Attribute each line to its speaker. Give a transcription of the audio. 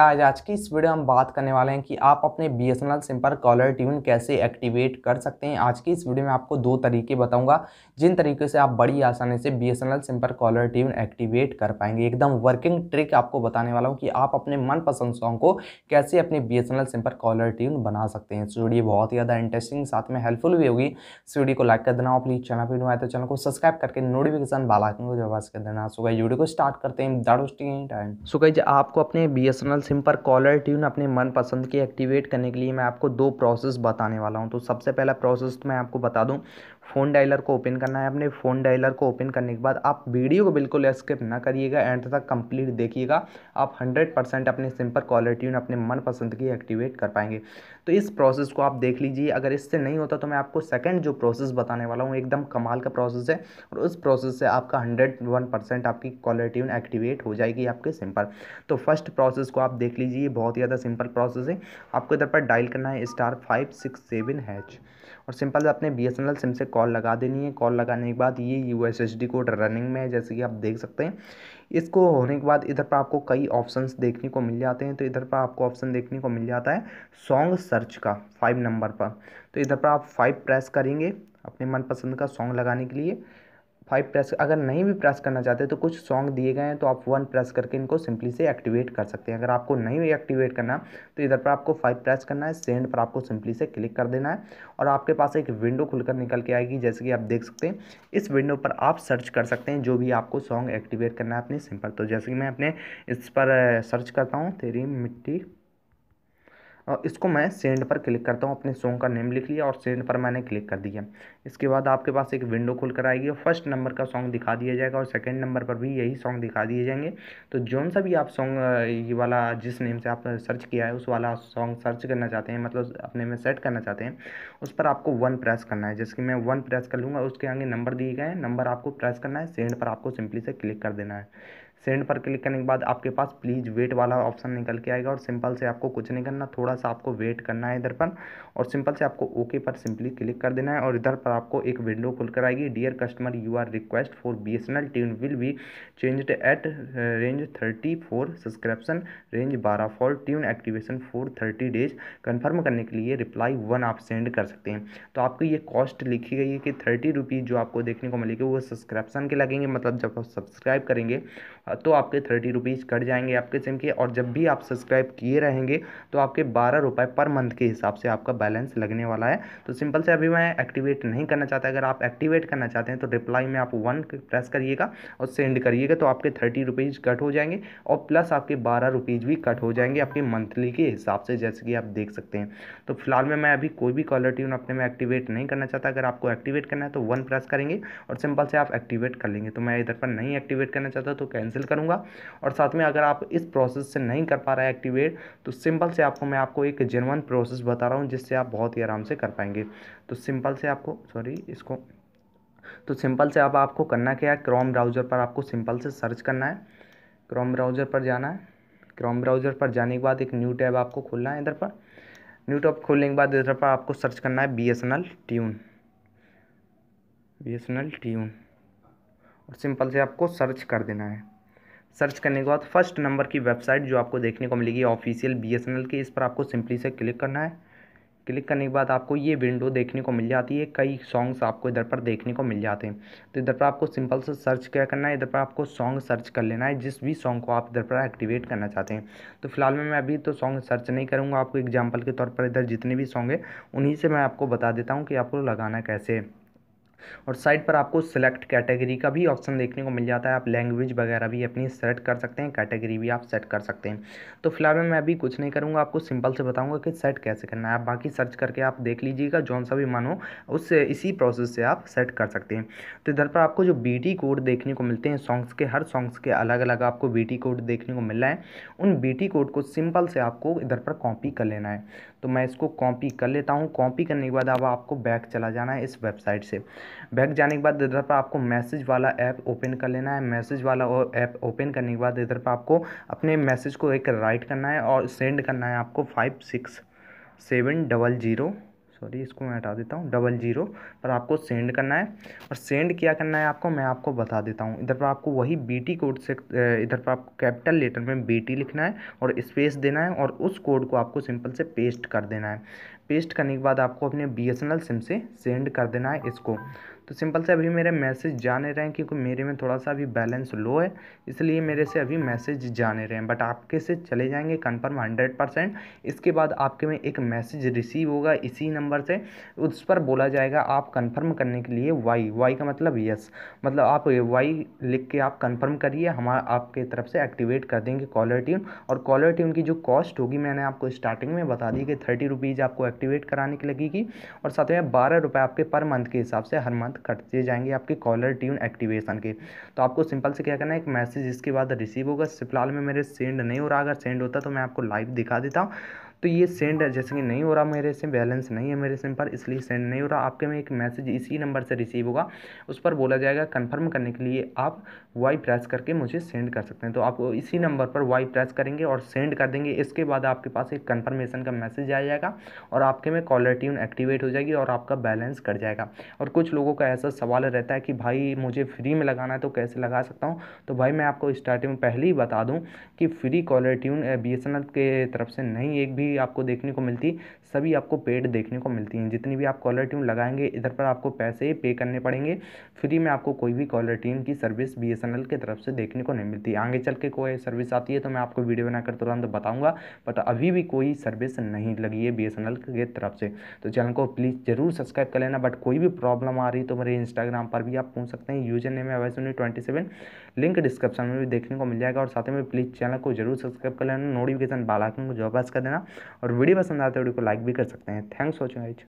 Speaker 1: आज आज की इस वीडियो हम बात करने वाले हैं कि आप अपने B S N L SIM पर कॉलर ट्यून कैसे एक्टिवेट कर सकते हैं आज की इस वीडियो में आपको दो तरीके बताऊंगा जिन तरीके से आप बड़ी आसानी से B S N L SIM पर कॉलर ट्यून एक्टिवेट कर पाएंगे एकदम वर्किंग ट्रिक आपको बताने वाला हूं कि आप अपने मनपसंद सॉन्ग को कैसे अपने B S N L SIM पर कॉलर ट्यून बना सकते हैं इस वीडियो बहुत ही ज़्यादा इंटरेस्टिंग साथ में हेल्पफुल भी होगी इस वीडियो को लाइक कर देना और प्लीज़ चैनल पर नहीं आए तो चैनल को सब्सक्राइब करके नोटिफिकेशन बाल आइकन को जवाब कर देना सुबह वीडियो को स्टार्ट करते हैं दाड़ोस्टिंग टाइम सो आपको अपने B S N L simple caller tune अपने मनपसंद के एक्टिवेट करने के लिए मैं आपको दो प्रोसेस बताने वाला हूँ तो सबसे पहला प्रोसेस तो मैं आपको बता दूँ फ़ोन डायलर को ओपन करना है अपने फ़ोन डायलर को ओपन करने के बाद आप वीडियो को बिल्कुल स्किप ना करिएगा एंड तक कंप्लीट देखिएगा आप हंड्रेड परसेंट अपने सिंपल क्वालिटी में अपने मनपसंद की एक्टिवेट कर पाएंगे तो इस प्रोसेस को आप देख लीजिए अगर इससे नहीं होता तो मैं आपको सेकेंड जो प्रोसेस बताने वाला हूँ एकदम कमाल का प्रोसेस है और उस प्रोसेस से आपका हंड्रेड वन परसेंट आपकी क्वालिटी में एक्टिवेट हो जाएगी आपके सिंपल तो फर्स्ट प्रोसेस को आप देख लीजिए बहुत ही ज़्यादा सिंपल प्रोसेस है आपको इधर पर डायल करना है star five six seven hash और सिंपल अपने बी सिम से कॉल कॉल लगा देनी है कॉल लगाने के बाद ये U S S D code running में है जैसे कि आप देख सकते हैं इसको होने के बाद इधर पर आपको कई ऑप्शंस देखने को मिल जाते हैं तो इधर पर आपको ऑप्शन देखने को मिल जाता है सॉन्ग सर्च का फाइव नंबर पर तो इधर पर आप फाइव प्रेस करेंगे अपने मनपसंद का सॉन्ग लगाने के लिए फाइव प्रेस अगर नहीं भी प्रेस करना चाहते तो कुछ सॉन्ग दिए गए हैं तो आप वन प्रेस करके इनको सिंपली से एक्टिवेट कर सकते हैं अगर आपको नहीं एक्टिवेट करना तो इधर पर आपको फाइव प्रेस करना है सेंड पर आपको सिंपली से क्लिक कर देना है और आपके पास एक विंडो खुलकर निकल के आएगी जैसे कि आप देख सकते हैं इस विंडो पर आप सर्च कर सकते हैं जो भी आपको सॉन्ग एक्टिवेट करना है अपने सिंपल तो जैसे कि मैं अपने इस पर सर्च करता हूँ तेरी मिट्टी और इसको मैं सेंड पर क्लिक करता हूँ अपने सॉन्ग का नेम लिख लिया और सेंड पर मैंने क्लिक कर दिया इसके बाद आपके पास एक विंडो खुल कर आएगी और फर्स्ट नंबर का सॉन्ग दिखा दिया जाएगा और सेकंड नंबर पर भी यही सॉन्ग दिखा दिए जाएंगे तो जौन सा भी आप सॉन्ग ये वाला जिस नेम से आप सर्च किया है उस वाला सॉन्ग सर्च करना चाहते हैं मतलब अपने में सेट करना चाहते हैं उस पर आपको वन प्रेस करना है जैसे कि मैं वन प्रेस कर लूँगा उसके आगे नंबर दिए गए हैं नंबर आपको प्रेस करना है सेंड पर आपको सिंपली से क्लिक कर देना है सेंड पर क्लिक करने के बाद आपके पास प्लीज़ वेट वाला ऑप्शन निकल के आएगा और सिंपल से आपको कुछ नहीं करना थोड़ा सा आपको वेट करना है इधर पर और सिंपल से आपको ओके पर सिंपली क्लिक कर देना है और इधर पर आपको एक विंडो खुलकर आएगी dear customer your request for B S N L tune will be changed at range thirty four subscription range बारह for tune activation for thirty days confirm करने के लिए रिप्लाई वन आप सेंड कर सकते हैं तो आपकी ये कॉस्ट लिखी गई है कि थर्टी रुपीज़ जो आपको देखने को मिलेगी वो सब्सक्रिप्शन के लगेंगे मतलब जब आप सब्सक्राइब करेंगे तो आपके थर्टी रुपीज़ कट जाएंगे आपके सिम के और जब भी आप सब्सक्राइब किए रहेंगे तो आपके बारह रुपये पर मंथ के हिसाब से आपका बैलेंस लगने वाला है तो सिंपल से अभी मैं एक्टिवेट नहीं करना चाहता अगर आप एक्टिवेट करना चाहते हैं तो रिप्लाई में आप वन प्रेस करिएगा और सेंड करिएगा तो आपके थर्टी रुपीज़ कट हो जाएंगे और प्लस आपके बारह रुपीज़ भी कट हो जाएंगे आपके मंथली के हिसाब से जैसे कि आप देख सकते हैं तो फिलहाल में मैं अभी कोई भी कॉलर ट्यून अपने में एक्टिवेट नहीं करना चाहता अगर आपको एक्टिवेट करना है तो वन प्रेस करेंगे और सिंपल से आप एक्टिवेट कर लेंगे तो मैं इधर पर नहीं एक्टिवेट करना चाहता तो कैंसिल करूँगा और साथ में अगर आप इस प्रोसेस से नहीं कर पा रहे एक्टिवेट तो सिंपल से आपको मैं आपको एक जेनवन प्रोसेस बता रहा हूँ जिससे इससे आप बहुत ही आराम से कर पाएंगे तो सिंपल से आपको सॉरी इसको तो सिंपल से अब आपको करना क्या है क्रोम ब्राउज़र पर आपको सिंपल से सर्च करना है क्रोम ब्राउज़र पर जाना है क्रोम ब्राउज़र पर जाने के बाद एक न्यू टैब आपको खोलना है इधर पर न्यू टैब खोलने के बाद इधर पर आपको सर्च करना है B S N L tune B S N L tune और सिंपल से आपको सर्च कर देना है सर्च करने के बाद फर्स्ट नंबर की वेबसाइट जो आपको देखने को मिलेगी official B S N L की इस पर आपको सिंपली से क्लिक करना है क्लिक करने के बाद आपको ये विंडो देखने को मिल जाती है कई सॉन्ग्स आपको इधर पर देखने को मिल जाते हैं तो इधर पर आपको सिंपल से सर्च क्या करना है इधर पर आपको सॉन्ग सर्च कर लेना है जिस भी सॉन्ग को आप इधर पर एक्टिवेट करना चाहते हैं तो फिलहाल में मैं अभी तो सॉन्ग सर्च नहीं करूँगा आपको एग्जाम्पल के तौर पर इधर जितने भी सॉन्ग है उन्हीं से मैं आपको बता देता हूँ कि आपको लगाना कैसे है और साइड पर आपको सिलेक्ट कैटेगरी का भी ऑप्शन देखने को मिल जाता है आप लैंग्वेज वगैरह भी अपनी सेलेक्ट कर सकते हैं कैटेगरी भी आप सेट कर सकते हैं तो फिलहाल में मैं अभी कुछ नहीं करूँगा आपको सिंपल से बताऊँगा कि सेट कैसे करना है आप बाकी सर्च करके आप देख लीजिएगा जौन सा भी मानो उससे इसी प्रोसेस से आप सेट कर सकते हैं तो इधर पर आपको जो बी कोड देखने को मिलते हैं सॉन्ग्स के हर सॉन्ग्स के अलग अलग आपको बी कोड देखने को मिल रहा है उन बी कोड को सिंपल से आपको इधर पर कॉपी कर लेना है तो मैं इसको कॉपी कर लेता हूँ कॉपी करने के बाद अब आपको बैक चला जाना है इस वेबसाइट से बैक जाने के बाद इधर पर आपको मैसेज वाला ऐप ओपन कर लेना है मैसेज वाला ऐप ओपन करने के बाद इधर पर आपको अपने मैसेज को एक राइट करना है और सेंड करना है आपको five six seven double zero sorry इसको मैं हटा देता हूँ डबल जीरो पर आपको सेंड करना है और सेंड क्या करना है आपको मैं आपको बता देता हूँ इधर पर आपको वही बीटी कोड से इधर पर आपको कैपिटल लेटर में बीटी लिखना है और स्पेस देना है और उस कोड को आपको सिंपल से पेस्ट कर देना है पेस्ट करने के बाद आपको अपने बी सिम से सेंड कर देना है इसको तो सिंपल से अभी मेरे मैसेज जाने रहे हैं क्योंकि मेरे में थोड़ा सा अभी बैलेंस लो है इसलिए मेरे से अभी मैसेज जाने रहे हैं बट आपके से चले जाएंगे कन्फर्म हंड्रेड परसेंट इसके बाद आपके में एक मैसेज रिसीव होगा इसी नंबर से उस पर बोला जाएगा आप कन्फर्म करने के लिए वाई वाई का मतलब यस मतलब आप वाई लिख के आप कन्फर्म करिए हमारा आपके तरफ से एक्टिवेट कर देंगे कॉलर ट्यून और कॉलर ट्यून की जो कॉस्ट होगी मैंने आपको स्टार्टिंग में बता दी कि थर्टी रुपीज़ आपको एक्टिवेट कराने की लगेगी और साथ में बारह रुपये आपके पर मंथ के हिसाब से हर मंथ करते जाएंगे आपके कॉलर ट्यून एक्टिवेशन के तो आपको सिंपल से क्या करना है एक मैसेज इसके बाद रिसीव होगा फिलहाल में मेरे सेंड नहीं हो रहा अगर सेंड होता तो मैं आपको लाइव दिखा देता हूँ तो ये सेंड जैसे कि नहीं हो रहा मेरे सिम बैलेंस नहीं है मेरे सिम पर इसलिए सेंड नहीं हो रहा आपके में एक मैसेज इसी नंबर से रिसीव होगा उस पर बोला जाएगा कन्फर्म करने के लिए आप वाई प्रेस करके मुझे सेंड कर सकते हैं तो आप इसी नंबर पर वाई प्रेस करेंगे और सेंड कर देंगे इसके बाद आपके पास एक कन्फर्मेशन का मैसेज आ जाएगा और आपके में कॉलर ट्यून एक्टिवेट हो जाएगी और आपका बैलेंस कट जाएगा और कुछ लोगों का ऐसा सवाल रहता है कि भाई मुझे फ्री में लगाना है तो कैसे लगा सकता हूँ तो भाई मैं आपको स्टार्टिंग में पहले ही बता दूँ कि फ्री कॉलर ट्यून बी के तरफ से नहीं एक भी भी आपको देखने को मिलती सभी आपको पेड देखने को मिलती हैं जितनी भी आप कॉलर ट्यून लगाएंगे इधर पर आपको पैसे पे करने पड़ेंगे फ्री में आपको कोई भी कॉलर ट्यून की सर्विस बी एस की तरफ से देखने को नहीं मिलती आगे चल के कोई सर्विस आती है तो मैं आपको वीडियो बनाकर तुरंत बताऊँगा बट अभी भी कोई सर्विस नहीं लगी है बी की तरफ से तो चैनल को प्लीज़ ज़रूर सब्सक्राइब कर लेना बट कोई भी प्रॉब्लम आ रही तो मेरे इंस्टाग्राम पर भी आप पूछ सकते हैं यूजर नेम है वैसे ट्वेंटी सेवन लिंक डिस्क्रिप्शन में भी देखने को मिल जाएगा और साथ में प्लीज़ चैनल को जरूर सब्सक्राइब कर लेना नोटिफिकेशन बाल को जॉब कर देना और वीडियो पसंद आते हो तो वीडियो को लाइक भी कर सकते हैं थैंक्स वॉचिंग